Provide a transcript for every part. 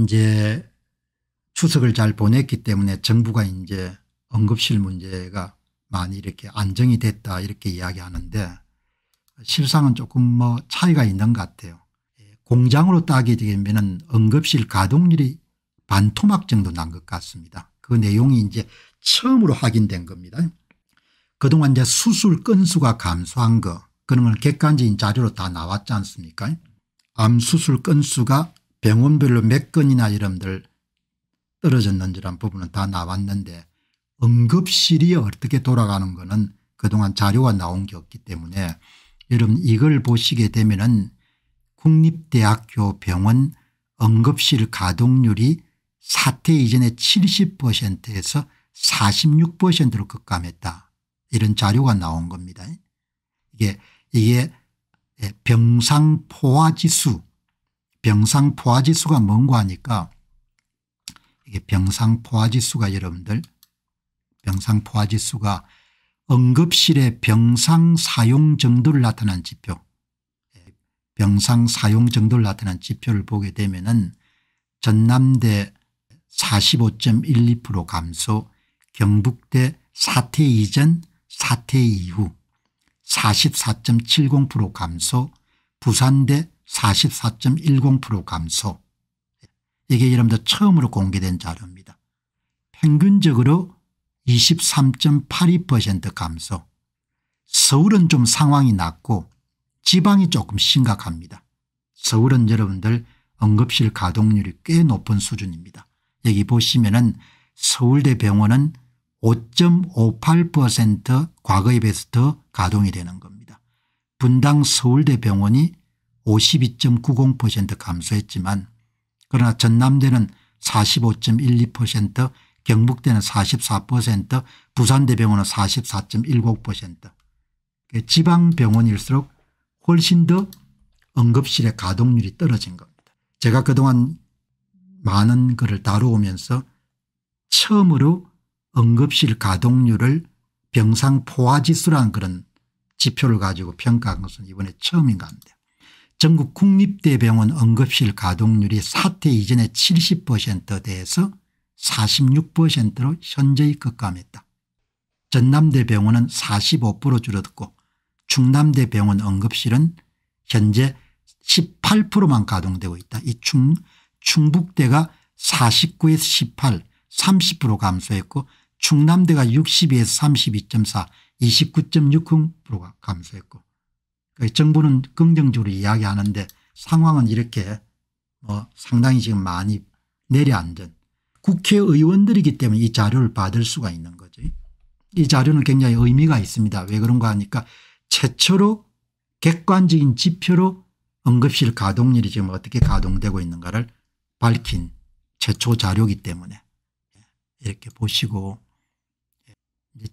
이제 추석을 잘 보냈기 때문에 정부가 이제 응급실 문제가 많이 이렇게 안정이 됐다 이렇게 이야기하는데 실상은 조금 뭐 차이가 있는 것 같아요. 예, 공장으로 따게 되면 은 응급실 가동률이 반토막 정도 난 것 같습니다. 그 내용이 이제 처음으로 확인된 겁니다. 그동안 이제 수술 건수가 감소한 거 그런 걸 객관적인 자료로 다 나왔지 않습니까? 암 수술 건수가 병원별로 몇 건이나 이름들 떨어졌는지란 부분은 다 나왔는데 응급실이 어떻게 돌아가는 거는 그동안 자료가 나온 게 없기 때문에 여러분 이걸 보시게 되면 은 국립대학교 병원 응급실 가동률이 사태 이전에 70%에서 46%로 급감했다. 이런 자료가 나온 겁니다. 이게 이게 병상 포화 지수 병상포화지수가 뭔고 하니까 이게 병상포화지수가 여러분들 병상포화지수가 응급실의 병상 사용 정도를 나타낸 지표 병상 사용 정도를 나타낸 지표를 보게 되면 은 전남대 45.12% 감소 경북대 사태 이전 사태 이후 44.70% 감소 부산대 44.10% 감소 이게 여러분들 처음으로 공개된 자료입니다. 평균적으로 23.82% 감소 서울은 좀 상황이 낫고 지방이 조금 심각합니다. 서울은 여러분들 응급실 가동률이 꽤 높은 수준입니다. 여기 보시면 은 서울대 병원은 5.58% 과거에 비해서 더 가동이 되는 겁니다. 분당 서울대 병원이 52.90% 감소했지만 그러나 전남대는 45.12% 경북대는 44% 부산대병원은 44.19% 지방병원일수록 훨씬 더 응급실의 가동률이 떨어진 겁니다. 제가 그동안 많은 글을 다루면서 처음으로 응급실 가동률을 병상 포화지수라는 그런 지표를 가지고 평가한 것은 이번에 처음인가 합니다. 전국 국립대병원 응급실 가동률이 사태 이전의 70%대에서 46%로 현저히 급감했다. 전남대병원은 45% 줄어들고 충남대병원 응급실은 현재 18%만 가동되고 있다. 이 충, 충북대가 49에서 18, 30% 감소했고 충남대가 62에서 32.4, 29.6%가 감소했고 그 정부는 긍정적으로 이야기하는데 상황은 이렇게 뭐 상당히 지금 많이 내려앉은 국회의원들이기 때문에 이 자료를 받을 수가 있는 거죠. 이 자료는 굉장히 의미가 있습니다. 왜 그런가 하니까 최초로 객관적인 지표로 응급실 가동률이 지금 어떻게 가동되고 있는가를 밝힌 최초 자료이기 때문에 이렇게 보시고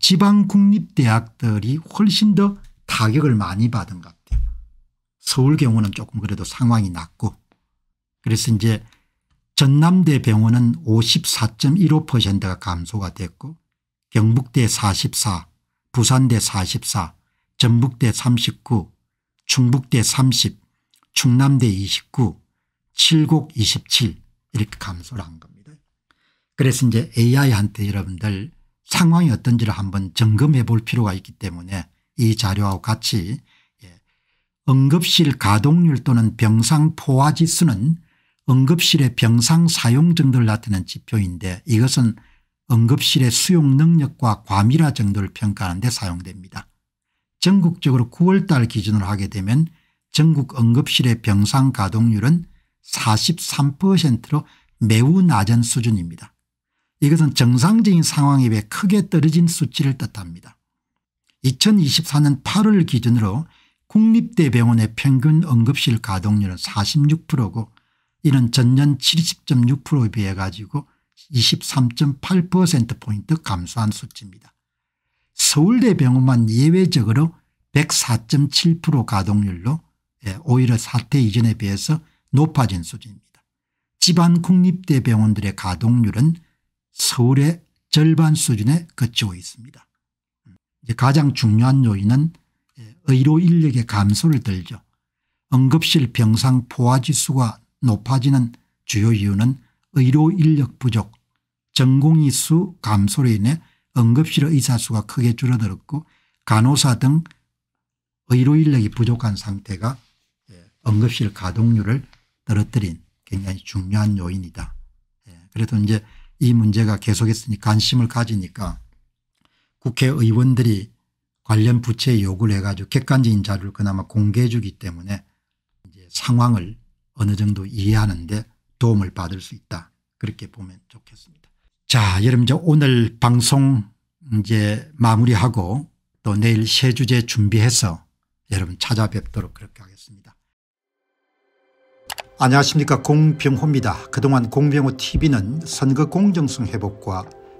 지방국립대학들이 훨씬 더 타격을 많이 받은 것 같아요. 서울 경우는 조금 그래도 상황이 낫고 그래서 이제 전남대 병원은 54.15%가 감소가 됐고 경북대 44, 부산대 44, 전북대 39, 충북대 30, 충남대 29, 칠곡 27 이렇게 감소를 한 겁니다. 그래서 이제 AI한테 여러분들 상황이 어떤지를 한번 점검해 볼 필요가 있기 때문에 이 자료와 같이 예, 응급실 가동률 또는 병상 포화지수는 응급실의 병상 사용 정도를 나타낸 지표인데 이것은 응급실의 수용 능력과 과밀화 정도를 평가하는 데 사용됩니다. 전국적으로 9월달 기준으로 하게 되면 전국 응급실의 병상 가동률은 43%로 매우 낮은 수준입니다. 이것은 정상적인 상황에 비해 크게 떨어진 수치를 뜻합니다. 2024년 8월 기준으로 국립대병원의 평균 응급실 가동률은 46%고 이는 전년 70.6%에 비해 가지고 23.8%포인트 감소한 수치입니다. 서울대병원만 예외적으로 104.7% 가동률로 예, 오히려 사태 이전에 비해서 높아진 수준입니다. 지방 국립대병원들의 가동률은 서울의 절반 수준에 그치고 있습니다. 가장 중요한 요인은 의료 인력의 감소를 들죠. 응급실 병상 포화지수가 높아지는 주요 이유는 의료 인력 부족, 전공의 수 감소로 인해 응급실 의사 수가 크게 줄어들었고 간호사 등 의료 인력이 부족한 상태가 응급실 가동률을 떨어뜨린 굉장히 중요한 요인이다. 그래도 이제 이 문제가 계속했으니 관심을 가지니까 국회의원들이 관련 부채 요구를 해가지고 객관적인 자료를 그나마 공개해 주기 때문에 이제 상황을 어느 정도 이해하는데 도움을 받을 수 있다. 그렇게 보면 좋겠습니다. 자, 여러분 이제 오늘 방송 이제 마무리하고 또 내일 새 주제 준비해서 여러분 찾아뵙도록 그렇게 하겠습니다. 안녕하십니까 공병호입니다. 그동안 공병호 tv는 선거 공정성 회복과